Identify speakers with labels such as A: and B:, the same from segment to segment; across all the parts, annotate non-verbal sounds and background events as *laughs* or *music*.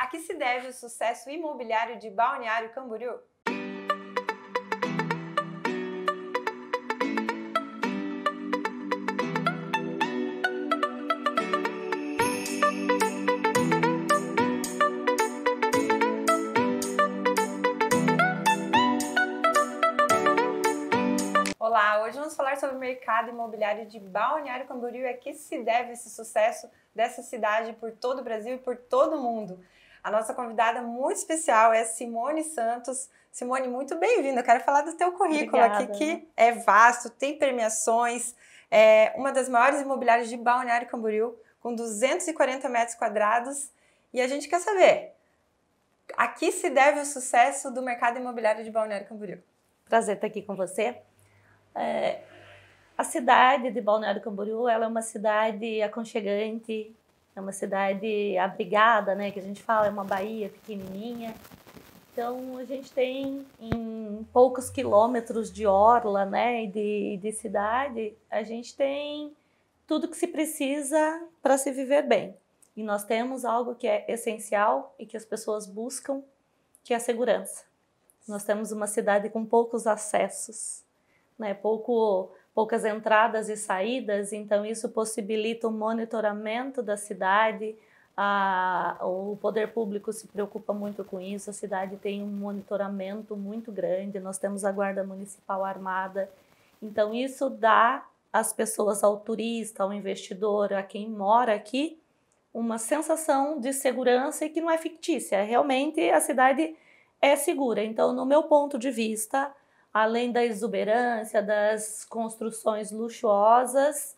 A: A que se deve o sucesso imobiliário de Balneário Camboriú? Olá, hoje vamos falar sobre o mercado imobiliário de Balneário Camboriú e a que se deve esse sucesso dessa cidade por todo o Brasil e por todo o mundo. A nossa convidada muito especial é Simone Santos. Simone, muito bem-vinda. Eu quero falar do teu currículo Obrigada. aqui, que é vasto, tem premiações, é uma das maiores imobiliárias de Balneário Camboriú, com 240 metros quadrados. E a gente quer saber, a que se deve o sucesso do mercado imobiliário de Balneário Camboriú? Prazer estar aqui com você. É, a cidade de Balneário Camboriú
B: ela é uma cidade aconchegante, é uma cidade abrigada, né, que a gente fala, é uma baía pequenininha. Então a gente tem em poucos quilômetros de orla, né, e de, de cidade, a gente tem tudo que se precisa para se viver bem. E nós temos algo que é essencial e que as pessoas buscam, que é a segurança. Nós temos uma cidade com poucos acessos, né, pouco poucas entradas e saídas, então isso possibilita o monitoramento da cidade. o poder público se preocupa muito com isso, a cidade tem um monitoramento muito grande, nós temos a Guarda Municipal armada. Então, isso dá às pessoas, ao turista, ao investidor, a quem mora aqui, uma sensação de segurança e que não é fictícia. Realmente, a cidade é segura. Então, no meu ponto de vista, além da exuberância, das construções luxuosas,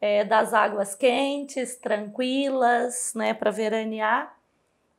B: é, das águas quentes, tranquilas, né, para veranear,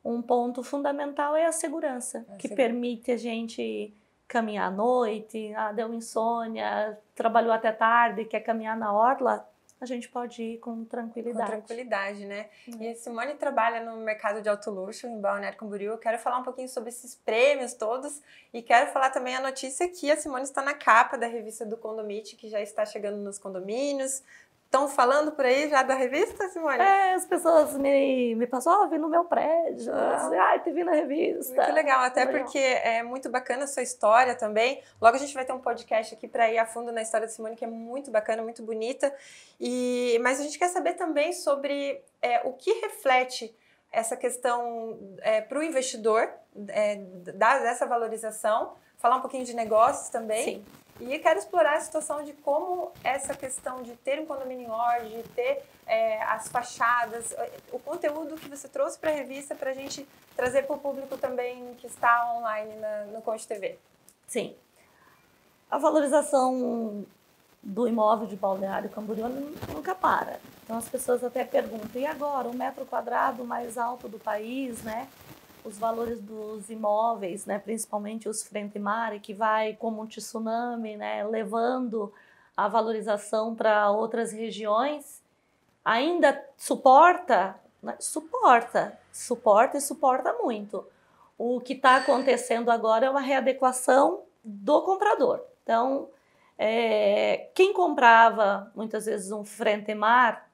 B: um ponto fundamental é a segurança, é que segura. permite a gente caminhar à noite, ah, deu insônia, trabalhou até tarde, quer caminhar na orla, a
A: gente pode ir com tranquilidade. Com tranquilidade, né? E a Simone trabalha no mercado de alto luxo em Balneário Camboriú. Eu quero falar um pouquinho sobre esses prêmios todos e quero falar também a notícia que a Simone está na capa da revista do Condomite, que já está chegando nos condomínios, Estão falando por aí já da revista, Simone? É,
B: as pessoas me, me passam, oh, vi no meu prédio. Ah, assim,
A: te vi na revista. Muito legal, até porque é muito bacana a sua história também. Logo a gente vai ter um podcast aqui para ir a fundo na história da Simone, que é muito bacana, muito bonita. E Mas a gente quer saber também sobre é, o que reflete essa questão é, para o investidor, é, dessa valorização. Falar um pouquinho de negócios também. Sim. E quero explorar a situação de como essa questão de ter um condomínio em ordem, de ter é, as fachadas, o conteúdo que você trouxe para a revista para a gente trazer para o público também que está online na, no Conte TV.
B: Sim. A valorização do imóvel de Balneário Camboriú nunca para. Então as pessoas até perguntam, e agora, o um metro quadrado mais alto do país, né? os valores dos imóveis, né, principalmente os frente mar, que vai como um tsunami, né, levando a valorização para outras regiões, ainda suporta, né, suporta, suporta e suporta muito. O que está acontecendo agora é uma readequação do comprador. Então, é, quem comprava muitas vezes um frente mar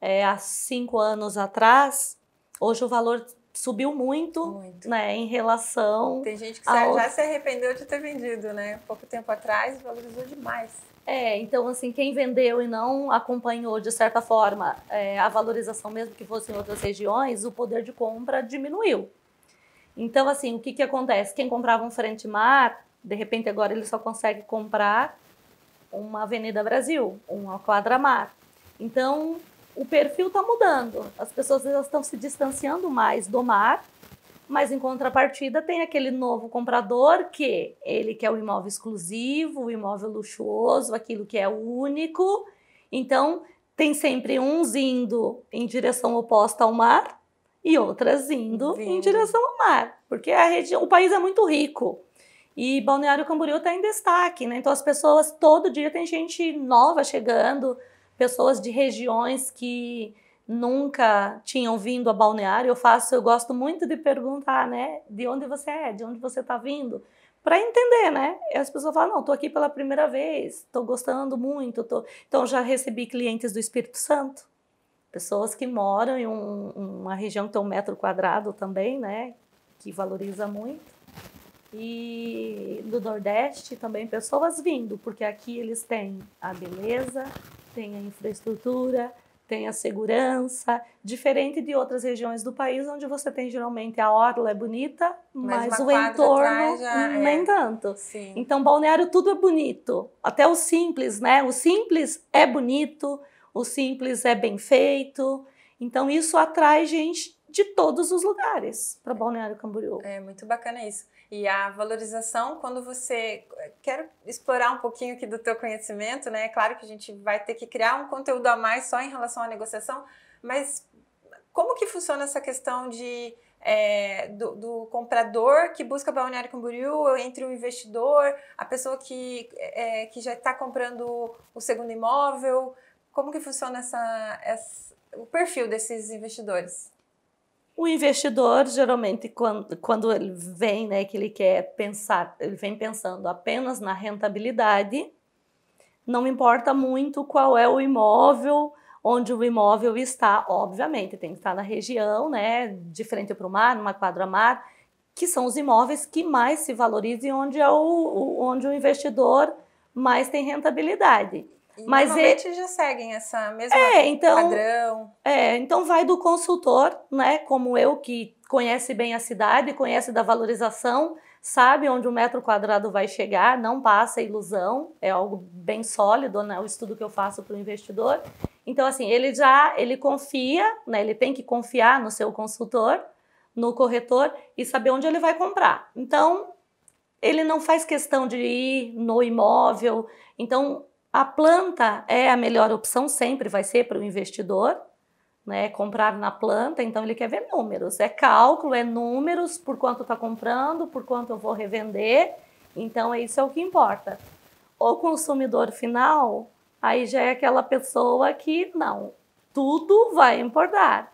B: é, há cinco anos atrás, hoje o valor subiu muito, muito, né, em relação. Tem gente que ao... já se
A: arrependeu de ter vendido, né? Pouco tempo atrás valorizou demais.
B: É, então assim, quem vendeu e não acompanhou de certa forma é, a valorização, mesmo que fosse em outras regiões, o poder de compra diminuiu. Então assim, o que que acontece? Quem comprava um frente mar, de repente agora ele só consegue comprar uma Avenida Brasil, uma quadra mar. Então o perfil está mudando. As pessoas estão se distanciando mais do mar, mas em contrapartida tem aquele novo comprador que ele quer o imóvel exclusivo, o imóvel luxuoso, aquilo que é único. Então tem sempre uns indo em direção oposta ao mar e outras indo em direção ao mar, porque a região, o país é muito rico. E Balneário Camboriú está em destaque, né? Então as pessoas todo dia tem gente nova chegando, pessoas de regiões que nunca tinham vindo a Balneário. Eu faço, eu gosto muito de perguntar, né, de onde você é, de onde você está vindo, para entender, né? E as pessoas falam, não, estou aqui pela primeira vez, estou gostando muito, tô... então já recebi clientes do Espírito Santo, pessoas que moram em um, uma região que tem um metro quadrado também, né, que valoriza muito. E do Nordeste também pessoas vindo, porque aqui eles têm a beleza, tem a infraestrutura, tem a segurança, diferente de outras regiões do país onde você tem geralmente a orla é bonita, mas, mas o entorno já, hum, nem é. tanto. Sim. Então balneário tudo é bonito, até o simples, né? O simples é bonito, o simples é bem feito. Então isso atrai gente de todos os lugares
A: para Balneário Camboriú. É muito bacana isso. E a valorização, quando você. Eh, Quero explorar um pouquinho aqui do teu conhecimento, né? É claro que a gente vai ter que criar um conteúdo a mais só em relação à negociação, mas como que funciona essa questão de. É, do, do, comprador que busca Balneário Camboriú, entre o investidor, a pessoa que, é, que já está comprando o segundo imóvel. Como que funciona essa, essa, o perfil desses investidores?
B: O investidor, geralmente, quando, quando ele vem, né, que ele quer pensar, ele vem pensando apenas na rentabilidade, não importa muito qual é o imóvel, onde o imóvel está, obviamente, tem que estar na região, né, de frente para o mar, numa quadra mar, que são os imóveis que mais se valorizam e onde, é o, onde o investidor mais tem rentabilidade. Mas é normalmente
A: é, já seguem essa mesma é, então, padrão.
B: É, então vai do consultor, né, como eu, que conhece bem a cidade, conhece da valorização, sabe onde o metro quadrado vai chegar, não passa ilusão, é algo bem sólido, né, o estudo que eu faço para o investidor. Então, assim, ele já, ele confia, né, ele tem que confiar no seu consultor, no corretor e saber onde ele vai comprar. Então, ele não faz questão de ir no imóvel. Então, a planta é a melhor opção, sempre vai ser para o investidor, né? Comprar na planta, então ele quer ver números. É cálculo, é números, por quanto está comprando, por quanto eu vou revender. Então, é isso é o que importa. O consumidor final, aí já é aquela pessoa que não, tudo vai importar.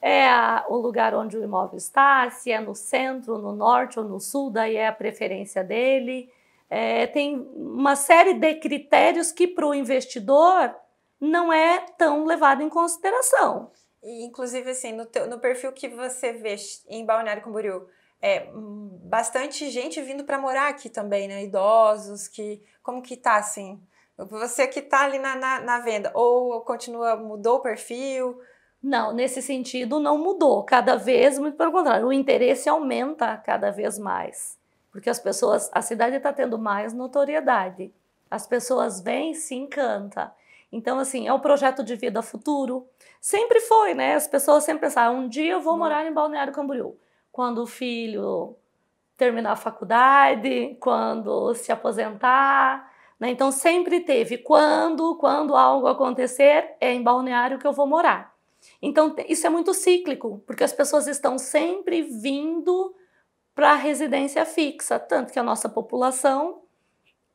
B: É a, o lugar onde o imóvel está, se é no centro, no norte ou no sul, daí é a preferência dele é, tem uma série de critérios que para o investidor não é tão levado em consideração.
A: E, inclusive, assim, no, teu, no perfil que você vê em Balneário Camboriú, é, hum, bastante gente vindo para morar aqui também, né? Idosos, que como que tá assim? Você que tá ali na, na, na, venda, ou continua, mudou o perfil? Não, nesse sentido não mudou. Cada vez, muito pelo contrário,
B: o interesse aumenta cada vez mais. Porque as pessoas, a cidade está tendo mais notoriedade. As pessoas vêm se encanta. Então, assim, é um projeto de vida futuro. Sempre foi, né? As pessoas sempre pensaram, ah, um dia eu vou hum. morar em Balneário Camboriú. Quando o filho terminar a faculdade, quando se aposentar. Né? Então, sempre teve quando, quando algo acontecer, é em Balneário que eu vou morar. Então, isso é muito cíclico, porque as pessoas estão sempre vindo para residência fixa, tanto que a nossa população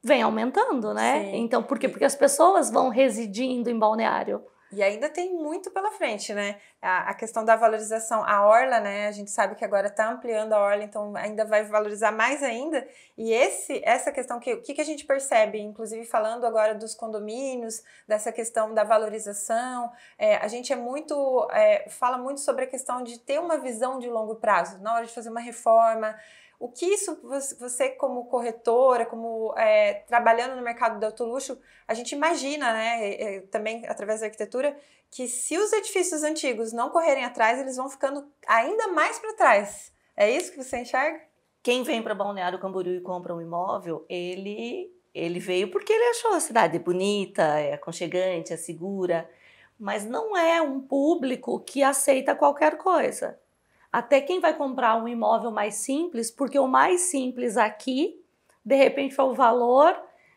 B: vem aumentando, né? Sim. Então,
A: por quê? Porque as pessoas vão residindo em balneário. E ainda tem muito pela frente, né? A, a, questão da valorização, a orla, né? A gente sabe que agora está ampliando a orla, então ainda vai valorizar mais ainda. E esse, essa questão que o que, que a gente percebe, inclusive falando agora dos condomínios, dessa questão da valorização, é, a gente é muito é, fala muito sobre a questão de ter uma visão de longo prazo na hora de fazer uma reforma. O que isso você, como corretora, como é, trabalhando no mercado do alto luxo, a gente imagina, né? Também através da arquitetura, que se os edifícios antigos não correrem atrás, eles vão ficando ainda mais para trás. É isso que você enxerga? Quem vem para Balneário Camboriú e compra um imóvel, ele
B: ele veio porque ele achou a cidade bonita, é aconchegante, é segura, mas não é um público que aceita qualquer coisa. Até quem vai comprar um imóvel mais simples, porque o mais simples aqui, de repente, foi é o valor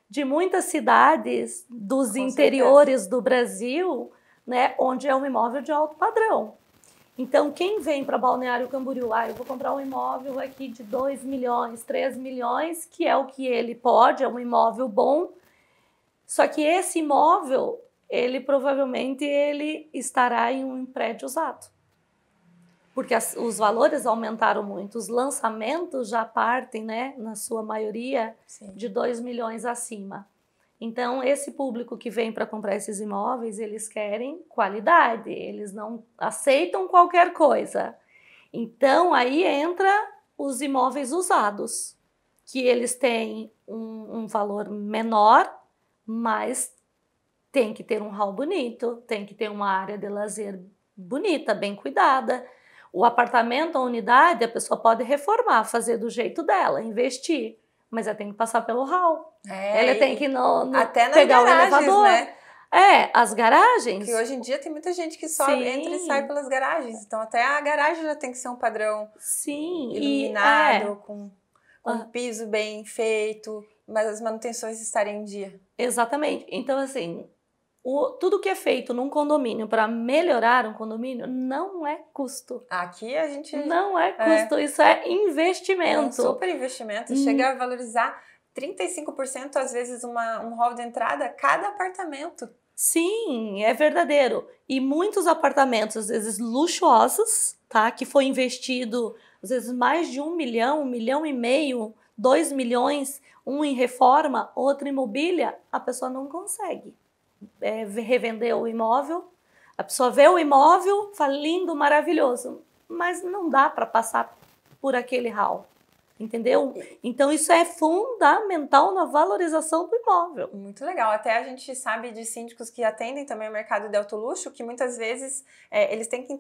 B: de muitas cidades dos Com interiores certeza. do Brasil, né, onde é um imóvel de alto padrão. Então, quem vem para Balneário Camboriú, ah, eu vou comprar um imóvel aqui de 2 milhões, 3 milhões, que é o que ele pode, é um imóvel bom. Só que esse imóvel, ele provavelmente ele estará em um prédio usado porque as, os valores aumentaram muito. Os lançamentos já partem, né, na sua maioria, Sim. de 2 milhões acima. Então, esse público que vem para comprar esses imóveis, eles querem qualidade, eles não aceitam qualquer coisa. Então, aí entra os imóveis usados, que eles têm um, um valor menor, mas tem que ter um hall bonito, tem que ter uma área de lazer bonita, bem cuidada, o apartamento, a unidade, a pessoa pode reformar, fazer do jeito dela, investir. Mas ela tem que passar pelo hall.
A: É, ela tem que no, no até nas pegar garagens, o elevador. Né?
B: É, as garagens. Que hoje
A: em dia tem muita gente que só Sim. entra e sai pelas garagens. Então até a garagem já tem que ser um padrão Sim, iluminado, e, é. com, com um ah. piso bem feito, mas as
B: manutenções estarem em dia. Exatamente. Então, assim, o, tudo que é feito num condomínio para melhorar um condomínio não é custo. Aqui a gente. Não é, é. custo, é, isso é investimento. É um super
A: investimento. Hum. Chega a valorizar 35%, às vezes, uma, um hall de entrada cada apartamento. Sim,
B: é verdadeiro. E muitos apartamentos, às vezes luxuosos, tá? Que foi investido, às vezes, mais de um milhão, um milhão e meio, dois milhões, um em reforma, outro em mobília, a pessoa não consegue é, revender o imóvel. A pessoa vê o imóvel, fala lindo, maravilhoso, mas não dá para passar por aquele hall. Entendeu? Então, isso é fundamental na
A: valorização do imóvel. Muito legal. Até a gente sabe de síndicos que atendem também o mercado de alto luxo, que muitas vezes é, eles têm que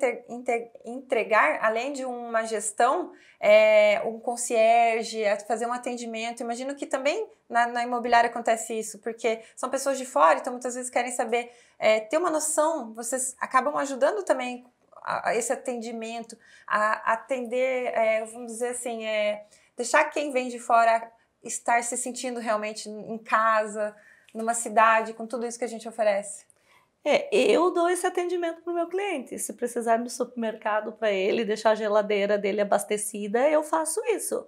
A: entregar, além de uma gestão, é, um concierge, é, fazer um atendimento. Imagino que também na, na, imobiliária acontece isso, porque são pessoas de fora, então muitas vezes querem saber, é, ter uma noção. Vocês acabam ajudando também a, a esse atendimento, a atender, é, vamos dizer assim, é, deixar quem vem de fora estar se sentindo realmente em casa, numa cidade, com tudo isso que a gente oferece?
B: É, eu dou esse atendimento para o meu cliente. Se precisar ir no supermercado para ele, deixar a geladeira dele abastecida, eu faço isso.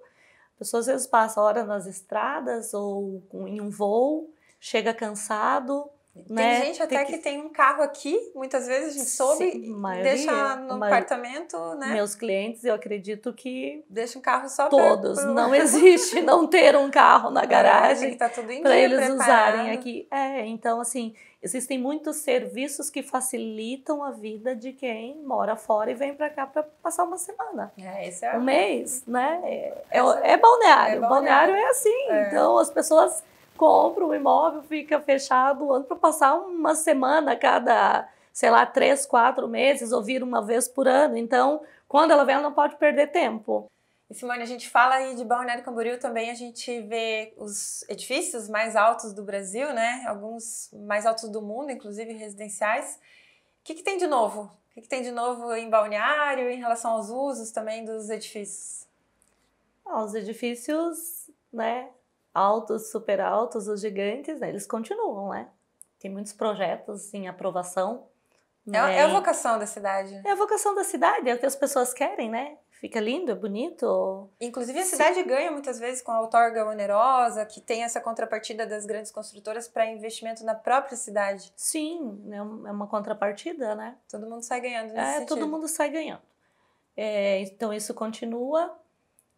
B: Pessoas às vezes passam horas nas estradas ou em um voo, chega cansado, né? Tem gente até tem que... que... tem um carro aqui, muitas
A: vezes a gente soube, deixa no apartamento, né? Meus
B: clientes, eu acredito
A: que deixa um carro só todos. Pra... Não *laughs* existe
B: não ter um carro na é, garagem é, tá para eles preparado. usarem aqui. É, então assim existem muitos serviços que facilitam a vida de quem mora fora e vem para cá para passar uma semana, é, esse é um mês, né? É, é, é balneário. é balneário, balneário é assim. É. Então as pessoas compra um imóvel, fica fechado o ano para passar uma semana cada, sei lá, três, quatro meses, ou vir uma vez por ano. Então, quando ela vem, ela não pode perder tempo.
A: E Simone, a gente fala aí de Balneário Camboriú também, a gente vê os edifícios mais altos do Brasil, né? Alguns mais altos do mundo, inclusive residenciais. O que, que tem de novo? O que, que tem de novo em Balneário em relação aos usos também dos edifícios? Ah, os edifícios,
B: né? altos, super altos, os gigantes, né? eles continuam, né? Tem muitos projetos em aprovação. É, né? é a né?
A: vocação da cidade.
B: É a vocação da cidade, é o que as pessoas querem, né? Fica lindo, é bonito.
A: Inclusive, a cidade ganha muitas vezes com a outorga onerosa, que tem essa contrapartida das grandes construtoras para investimento na própria cidade. Sim, né? é, é uma contrapartida, né? Todo mundo sai ganhando nesse É, sentido. todo
B: mundo sai ganhando.
A: É, então, isso continua.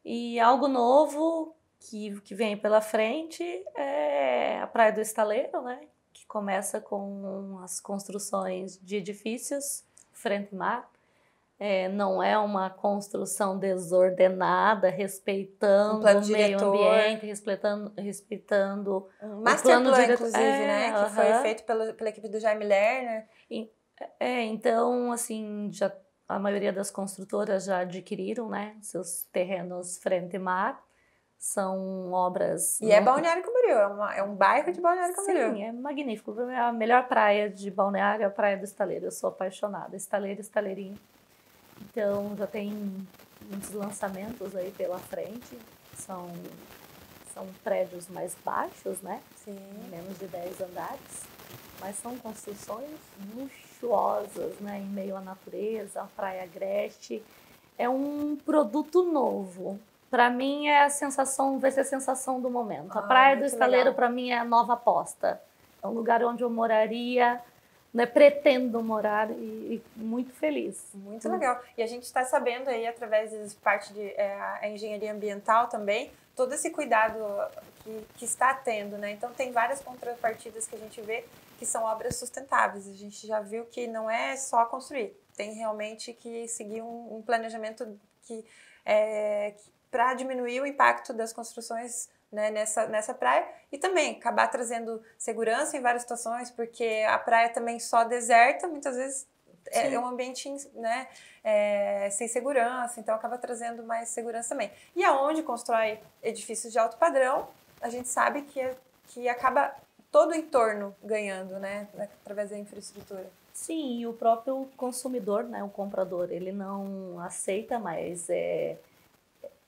B: E algo novo que, que vem pela frente é a Praia do Estaleiro, né? Que começa com as construções de edifícios frente mar. É, não é uma construção desordenada, respeitando um o meio diretor. ambiente, respeitando, respeitando
A: um ah, o plano plan, diretor. inclusive, é, né? Uh -huh. Que foi feito pelo, pela equipe do Jaime Lerner.
B: é, então, assim, já, a maioria das construtoras já adquiriram, né? Seus terrenos frente mar são obras. E é né? é Balneário
A: Camboriú, é, uma,
B: é um bairro de Balneário Camboriú. Sim, é magnífico. É a melhor praia de Balneário é a Praia do Estaleiro. Eu sou apaixonada. Estaleiro, Estaleirinho. Então já tem muitos lançamentos aí pela frente. São, são prédios mais baixos, né? Sim. Menos de 10 andares. Mas são construções luxuosas, né? Em meio à natureza, a praia agreste. É um produto novo para mim é a sensação, vai ser a sensação do momento. Ah, a Praia do Estaleiro para mim é a nova aposta. É um lugar onde eu moraria, né, pretendo morar e, e muito feliz. Muito hum. legal.
A: E a gente está sabendo aí através de parte de é, a engenharia ambiental também todo esse cuidado que, que está tendo, né? Então tem várias contrapartidas que a gente vê que são obras sustentáveis. A gente já viu que não é só construir, tem realmente que seguir um, um planejamento que é, para diminuir o impacto das construções né, nessa, nessa praia e também acabar trazendo segurança em várias situações, porque a praia também só deserta, muitas vezes é, é um ambiente né, é, sem segurança, então acaba trazendo mais segurança também. E aonde constrói edifícios de alto padrão, a gente sabe que, é, que acaba todo o entorno ganhando, né, através da infraestrutura. Sim, e
B: o próprio consumidor, né, o comprador, ele não aceita mais... É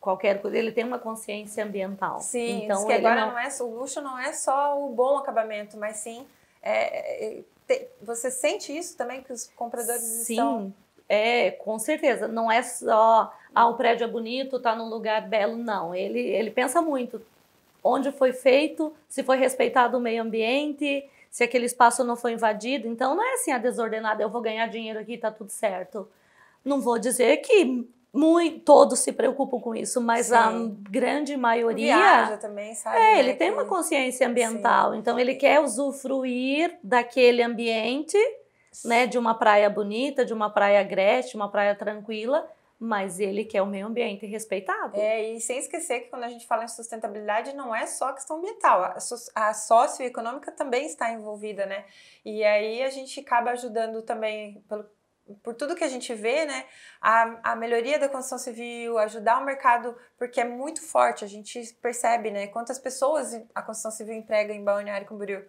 B: qualquer coisa, ele tem uma consciência ambiental. Sim, então que agora não... não...
A: é o luxo não é só o bom acabamento, mas sim é, é, é te, você sente isso também que os compradores sim, estão Sim,
B: é, com certeza, não é só ah, o prédio é bonito, está num lugar belo, não. Ele ele pensa muito onde foi feito, se foi respeitado o meio ambiente, se aquele espaço não foi invadido. Então não é assim a ah, desordenada, eu vou ganhar dinheiro aqui, está tudo certo. Não vou dizer que muito, todos se preocupam com isso, mas Sim. a grande maioria. Viaja
A: também, sabe? É, né, ele tem
B: é uma consciência ambiental, Sim. então ele quer usufruir daquele ambiente, Sim. né? De uma praia bonita, de uma praia agreste, uma praia tranquila, mas ele quer o meio ambiente
A: respeitado. É, e sem esquecer que quando a gente fala em sustentabilidade, não é só questão ambiental, a socioeconômica também está envolvida, né? E aí a gente acaba ajudando também, pelo por tudo que a gente vê, né, a, a melhoria da construção civil, ajudar o mercado, porque é muito forte, a gente percebe, né, quantas pessoas a construção civil emprega em Balneário Camboriú,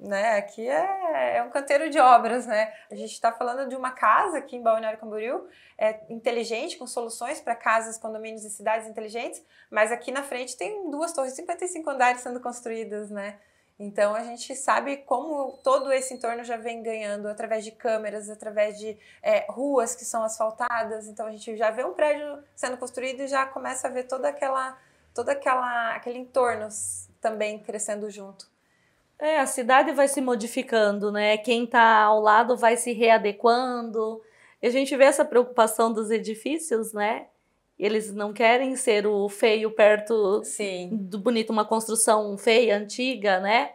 A: né, aqui é, é um canteiro de obras, né, a gente está falando de uma casa aqui em Balneário Camboriú, é inteligente, com soluções para casas, condomínios e cidades inteligentes, mas aqui na frente tem duas torres de 55 andares sendo construídas, né, então a gente sabe como todo esse entorno já vem ganhando através de câmeras, através de é, ruas que são asfaltadas. Então a gente já vê um prédio sendo construído e já começa a ver toda aquela, toda aquela, aquele entorno também crescendo junto.
B: É, a cidade vai se modificando, né? Quem está ao lado vai se readequando. a gente vê essa preocupação dos edifícios, né? Eles não querem ser o feio perto Sim. do bonito, uma construção feia, antiga, né?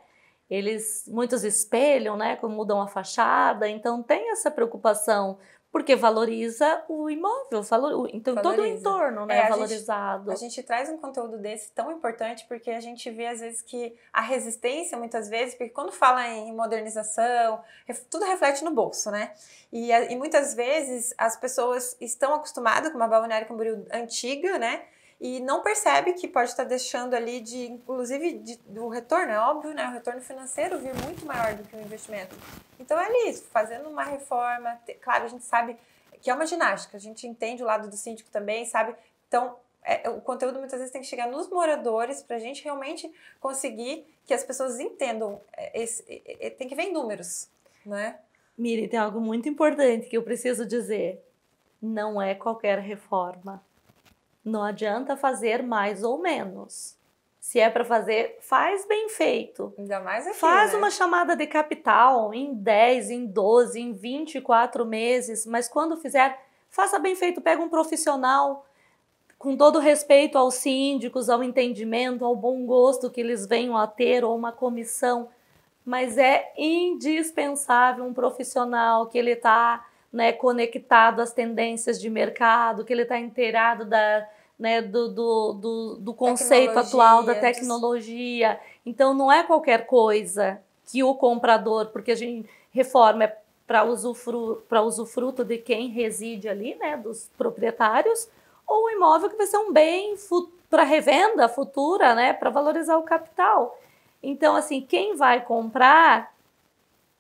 B: Eles muitos espelham, né? Mudam a fachada, então tem essa preocupação porque valoriza o imóvel, valor, então valoriza. todo o entorno né, é, valorizado.
A: Gente, a gente traz um conteúdo desse tão importante porque a gente vê às vezes que a resistência, muitas vezes, porque quando fala em modernização, tudo reflete no bolso, né? E, e muitas vezes as pessoas estão acostumadas com uma balneária Camboriú antiga, né? e não percebe que pode estar deixando ali de, inclusive, de, do retorno, é óbvio, né? O retorno financeiro vir muito maior do que o investimento. Então é isso fazendo uma reforma, claro, a gente sabe que é uma ginástica, a gente entende o lado do síndico também, sabe? Então, é, é o conteúdo muitas vezes tem que chegar nos moradores para a gente realmente conseguir que as pessoas entendam. É, esse, é, é, tem que ver em números,
B: né? Miri, tem algo muito importante que eu preciso dizer. Não é qualquer reforma não adianta fazer mais ou menos. Se é para fazer, faz bem feito.
A: Ainda mais aqui, Faz né? uma
B: chamada de capital em 10, em 12, em 24 meses, mas quando fizer, faça bem feito, pega um profissional com todo respeito aos síndicos, ao entendimento, ao bom gosto que eles venham a ter ou uma comissão, mas é indispensável um profissional que ele está né, conectado às tendências de mercado, que ele está inteirado da, né, do, do, do, do conceito atual da tecnologia. Então, não é qualquer coisa que o comprador, porque a gente reforma é para usufru, usufruto de quem reside ali, né, dos proprietários, ou um imóvel que vai ser um bem para revenda futura, né, para valorizar o capital. Então, assim, quem vai comprar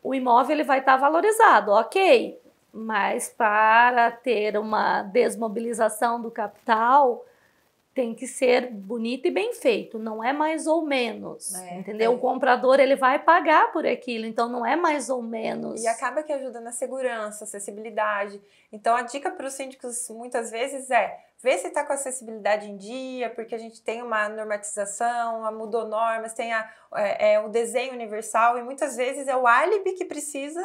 B: o imóvel ele vai estar tá valorizado, ok? Mas para ter uma desmobilização do capital, tem que ser bonito e bem feito, não é mais ou menos, é, entendeu? É. O comprador ele vai pagar por aquilo, então não é mais ou menos. E acaba
A: que ajuda na segurança, acessibilidade. Então a dica para os síndicos muitas vezes é ver se está com acessibilidade em dia, porque a gente tem uma normatização, a mudou normas, tem a, é, o é desenho universal e muitas vezes é o álibi que precisa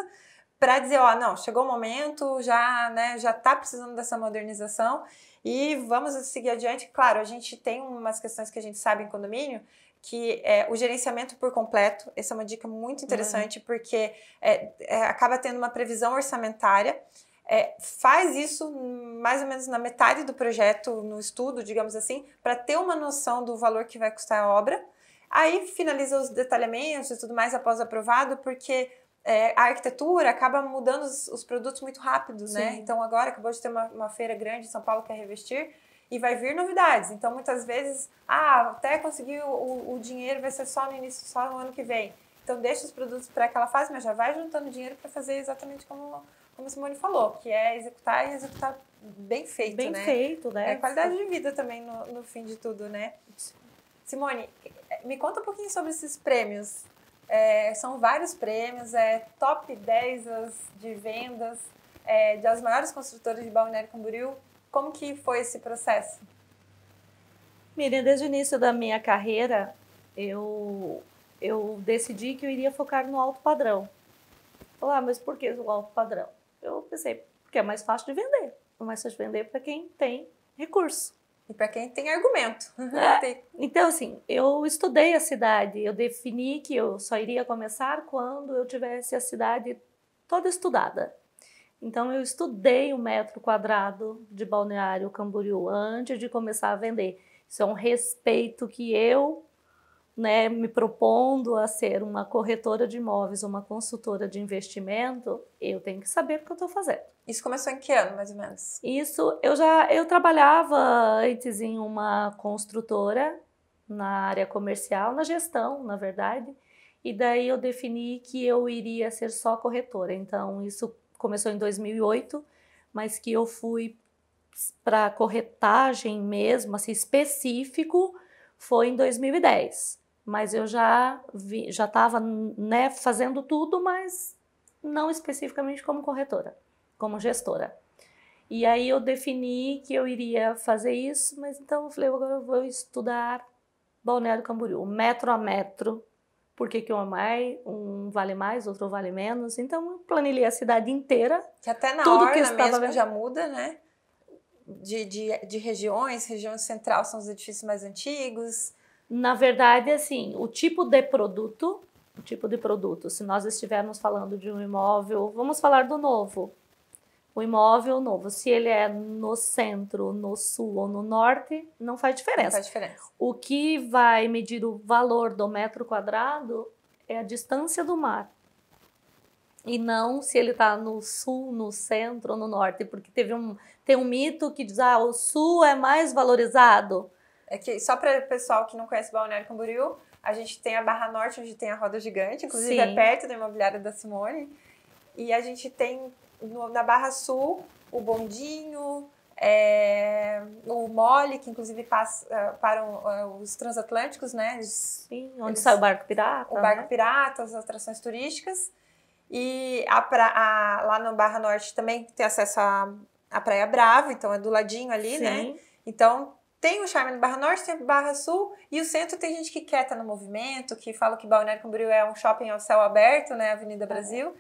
A: para dizer, ó, não, chegou o momento, já, né, já tá precisando dessa modernização e vamos seguir adiante. Claro, a gente tem umas questões que a gente sabe em condomínio, que é o gerenciamento por completo. Essa é uma dica muito uhum. interessante, uhum. porque é, é, acaba tendo uma previsão orçamentária. É, faz isso mais ou menos na metade do projeto, no estudo, digamos assim, para ter uma noção do valor que vai custar a obra. Aí finaliza os detalhamentos e tudo mais após aprovado, porque é, a arquitetura acaba mudando os, os produtos muito rápido, né? Sim. né? Então agora acabou de ter uma, uma, feira grande em São Paulo que é revestir e vai vir novidades. Então muitas vezes, ah, até conseguir o, o, o dinheiro vai ser só no início, só no ano que vem. Então deixa os produtos para aquela fase, mas já vai juntando dinheiro para fazer exatamente como como a Simone falou, que é executar e executar bem feito, bem né? Bem feito, né? É qualidade de vida também no, no fim de tudo, né? Simone, me conta um pouquinho sobre esses prêmios é, são vários prêmios, é top 10 de vendas é, de as maiores construtoras de Balneário Camboriú. Como que foi esse processo?
B: Miriam, desde o início da minha carreira, eu, eu decidi que eu iria focar no alto padrão. Olá, ah, mas por que o alto padrão? Eu pensei, porque é mais fácil de vender. É mais fácil de vender para quem tem recurso. E para quem tem argumento. *laughs* É, então, assim, eu estudei a cidade, eu defini que eu só iria começar quando eu tivesse a cidade toda estudada. Então, eu estudei o metro quadrado de Balneário Camboriú antes de começar a vender. Isso é um respeito que eu né, me propondo a ser uma corretora de imóveis ou uma consultora de investimento, eu tenho que saber o que eu estou
A: fazendo. Isso começou em que ano, mais ou menos?
B: Isso, eu já eu trabalhava antes em uma construtora na área comercial, na gestão, na verdade, e daí eu defini que eu iria ser só corretora. Então, isso começou em 2008, mas que eu fui para corretagem mesmo, assim, específico, foi em 2010 mas eu já vi, já estava né, fazendo tudo, mas não especificamente como corretora, como gestora. E aí eu defini que eu iria fazer isso, mas então eu falei, agora eu vou estudar Balneário Camboriú, metro a metro, porque que um, é mais, um vale mais, outro vale menos. Então eu planilhei a cidade inteira. Que
A: até na tudo que estava mesmo vendo. já muda, né? De, de, de regiões, região central são os edifícios mais antigos, na verdade, assim, o tipo de produto,
B: o tipo de produto, se nós estivermos falando de um imóvel, vamos falar do novo. O imóvel novo, se ele é no centro, no sul ou no norte, não faz diferença. Não faz diferença. O que vai medir o valor do metro quadrado é a distância do mar e não se ele está no sul, no centro ou no norte, porque teve um, tem um mito que diz ah, o sul é mais valorizado.
A: É que só para o pessoal que não conhece Balneário Camboriú, a gente tem a Barra Norte, onde tem a roda gigante, inclusive é Sim. é perto da imobiliária da Simone. E a gente tem no, na Barra Sul o Bondinho, é, o Mole, que inclusive passa, é, para é, os transatlânticos, né? Sim, onde eles, sai
B: o barco pirata. O barco né?
A: pirata, as atrações turísticas. E a pra, a, lá no Barra Norte também tem acesso à, à Praia Brava, então é do ladinho ali, né? Sim. né? Então tem o charme do Barra Norte, tem o Barra Sul, e o centro tem gente que quer estar tá no movimento, que fala que Balneário Camboriú é um shopping ao céu aberto, né, Avenida é. Brasil.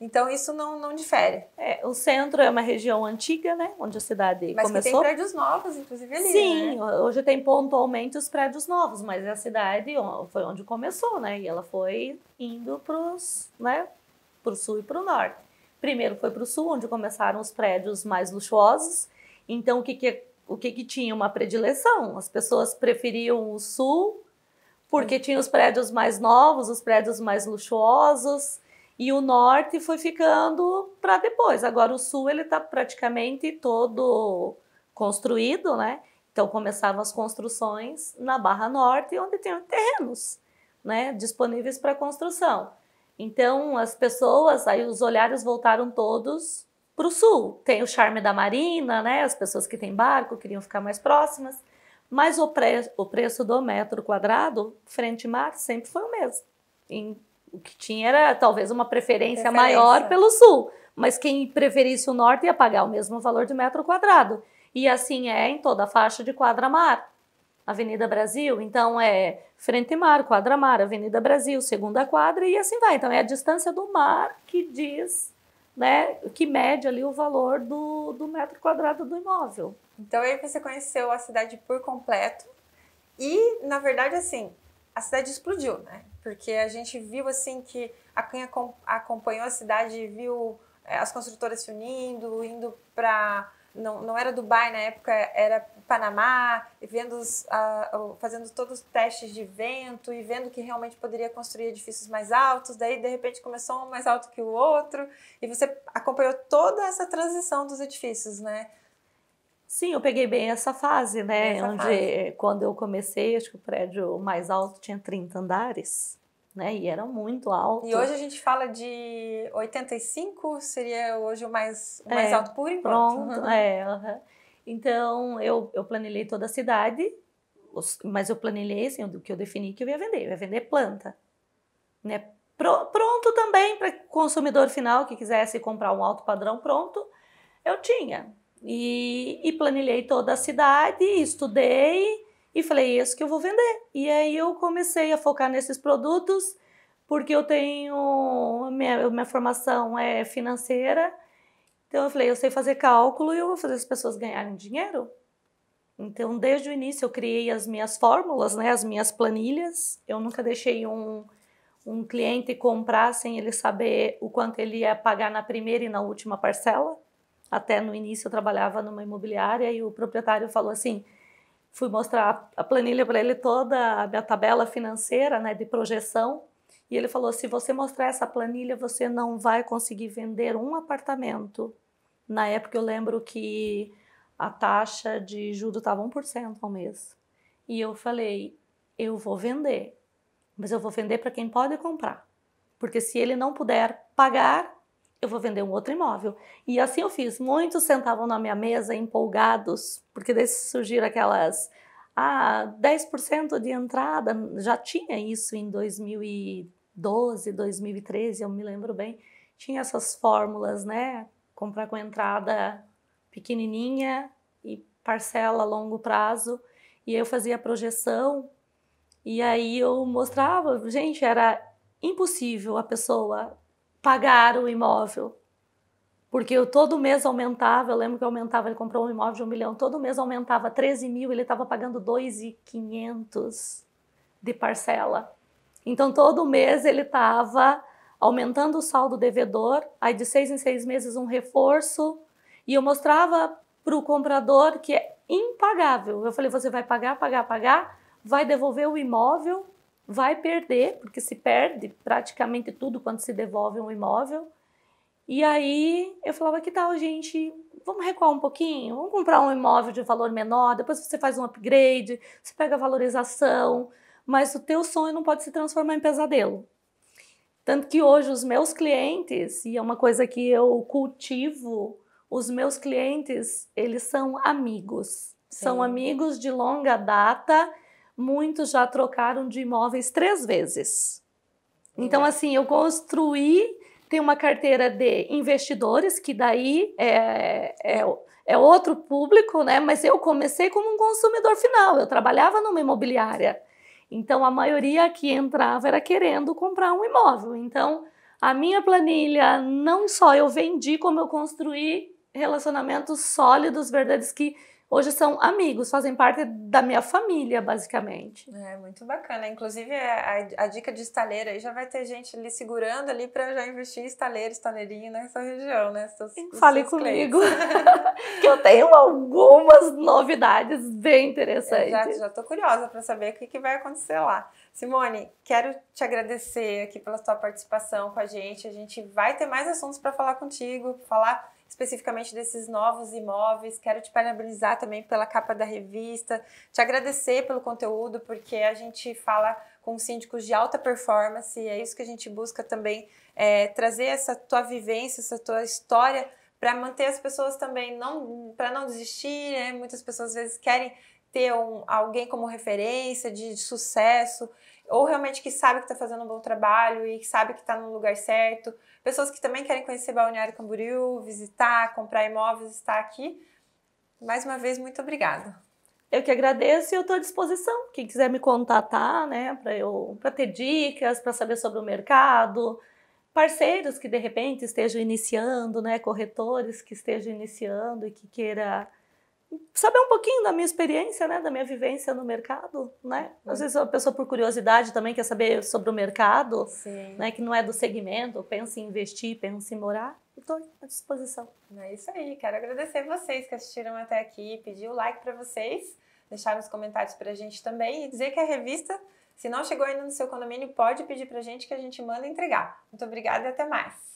A: Então isso não, não difere. É, o centro é uma região antiga, né? Onde a cidade mas começou. Mas tem prédios novos, inclusive ali. Sim, né?
B: hoje tem pontualmente os prédios novos, mas a cidade foi onde começou, né? E ela foi indo para né? o sul e para o norte. Primeiro foi para o sul, onde começaram os prédios mais luxuosos. Então o que, que o que, que tinha uma predileção. As pessoas preferiam o sul porque tinha os prédios mais novos, os prédios mais luxuosos e o norte foi ficando para depois. Agora o sul ele está praticamente todo construído, né? Então começavam as construções na Barra Norte, onde tem terrenos, né, disponíveis para construção. Então as pessoas, aí os olhares voltaram todos para o sul. Tem o charme da marina, né? As pessoas que têm barco queriam ficar mais próximas, mas o, pre o preço do metro quadrado frente mar sempre foi o mesmo. E o que tinha era talvez uma preferência, preferência, maior pelo sul, mas quem preferisse o norte ia pagar o mesmo valor de metro quadrado. E assim é em toda a faixa de quadra-mar. Avenida Brasil, então é frente mar, quadra mar, Avenida Brasil, segunda quadra e assim vai. Então é a distância do mar que diz né, que mede
A: ali o valor do, do metro quadrado do imóvel. Então aí você conheceu a cidade por completo e, na verdade, assim, a cidade explodiu, né? Porque a gente viu, assim, que a quem acompanhou a cidade viu eh, as construtoras se unindo, indo para não, não era Dubai na época, era Panamá, vendo os, uh, fazendo todos os testes de vento e vendo que realmente poderia construir edifícios mais altos, daí de repente começou um mais alto que o outro, e você acompanhou toda essa transição dos edifícios, né?
B: Sim, eu peguei bem essa fase, né? Essa onde fase. quando eu comecei, acho que o prédio mais alto tinha 30 andares né? E era muito alto. E hoje a gente
A: fala de 85, seria hoje o mais, o mais é, alto por enquanto. Pronto, é.
B: Uhum. Então, eu, eu planilhei toda a cidade, mas eu planilhei assim, o que eu defini que eu ia vender. Eu ia vender planta, né? Pro, pronto também para consumidor final que quisesse comprar um alto padrão pronto, eu tinha. E, e planilhei toda a cidade, estudei, e falei, é isso que eu vou vender. E aí eu comecei a focar nesses produtos, porque eu tenho, minha, minha formação é financeira, então eu falei, eu sei fazer cálculo e eu vou fazer as pessoas ganharem dinheiro. Então, desde o início, eu criei as minhas fórmulas, né, as minhas planilhas. Eu nunca deixei um, um cliente comprar sem ele saber o quanto ele ia pagar na primeira e na última parcela. Até no início, eu trabalhava numa imobiliária e o proprietário falou assim: fui mostrar a planilha para ele toda a minha tabela financeira, né, de projeção, e ele falou: "Se você mostrar essa planilha, você não vai conseguir vender um apartamento". Na época eu lembro que a taxa de juros estava 1% ao mês. E eu falei: "Eu vou vender, mas eu vou vender para quem pode comprar". Porque se ele não puder pagar, eu vou vender um outro imóvel. E assim eu fiz. Muitos sentavam na minha mesa empolgados, porque daí surgiram aquelas. Ah, 10% de entrada, já tinha isso em 2012, 2013, eu me lembro bem. Tinha essas fórmulas, né? Comprar com entrada pequenininha e parcela a longo prazo. E eu fazia a projeção e aí eu mostrava, gente, era impossível a pessoa pagar o imóvel. Porque eu todo mês aumentava, eu lembro que eu aumentava, ele comprou um imóvel de um milhão, todo mês aumentava 13 mil, ele estava pagando 2,500 de parcela. Então todo mês ele estava aumentando o saldo devedor, aí de seis em seis meses um reforço, e eu mostrava para o comprador que é impagável. Eu falei, você vai pagar, pagar, pagar, vai devolver o imóvel vai perder, porque se perde praticamente tudo quando se devolve um imóvel. E aí eu falava, que tal, gente? Vamos recuar um pouquinho, vamos comprar um imóvel de valor menor, depois você faz um upgrade, você pega a valorização, mas o teu sonho não pode se transformar em pesadelo. Tanto que hoje os meus clientes, e é uma coisa que eu cultivo, os meus clientes, eles são amigos. Sim. São amigos de longa data muitos já trocaram de imóveis três vezes. Então, assim, eu construí, tem uma carteira de investidores, que daí é, é, é outro público, né? Mas eu comecei como um consumidor final, eu trabalhava numa imobiliária. Então, a maioria que entrava era querendo comprar um imóvel. Então, a minha planilha, não só eu vendi, como eu construí relacionamentos sólidos, verdadeiros, que hoje são amigos, fazem parte da minha família, basicamente.
A: É muito bacana. Inclusive, a, a dica de estaleira aí já vai ter gente ali segurando ali para já investir em estaleiro, estaleirinho nessa região, né? Seus, Fale comigo.
B: *laughs* *laughs* que eu tenho algumas novidades bem interessantes. Eu já,
A: estou curiosa para saber o que, que vai acontecer lá. Simone, quero te agradecer aqui pela sua participação com a gente. A gente vai ter mais assuntos para falar contigo, falar especificamente desses novos imóveis. Quero te parabenizar também pela capa da revista, te agradecer pelo conteúdo, porque a gente fala com síndicos de alta performance e é isso que a gente busca também é, trazer essa tua vivência, essa tua história para manter as pessoas também não para não desistir. Né? Muitas pessoas às vezes querem ter um, alguém como referência de, de sucesso ou realmente que sabe que está fazendo um bom trabalho e que sabe que está no lugar certo, pessoas que também querem conhecer Balneário Camboriú, visitar, comprar imóveis, está aqui. Mais uma vez, muito obrigada.
B: Eu que agradeço e eu estou à disposição. Quem quiser me contatar, né, para eu para ter dicas, para saber sobre o mercado, parceiros que de repente estejam iniciando, né, corretores que estejam iniciando e que queira saber um pouquinho da minha experiência, né, da minha vivência no mercado, né? Uhum. Às vezes a pessoa por curiosidade também quer saber sobre o mercado, Sim. né, que não é do segmento, pensa em investir, pensa em morar.
A: Estou à disposição. É isso aí. Quero agradecer vocês que assistiram até aqui, pedir o like para vocês, deixar nos comentários para a gente também e dizer que a revista, se não chegou ainda no seu condomínio, pode pedir para a gente que a gente manda entregar. Muito obrigada e até mais.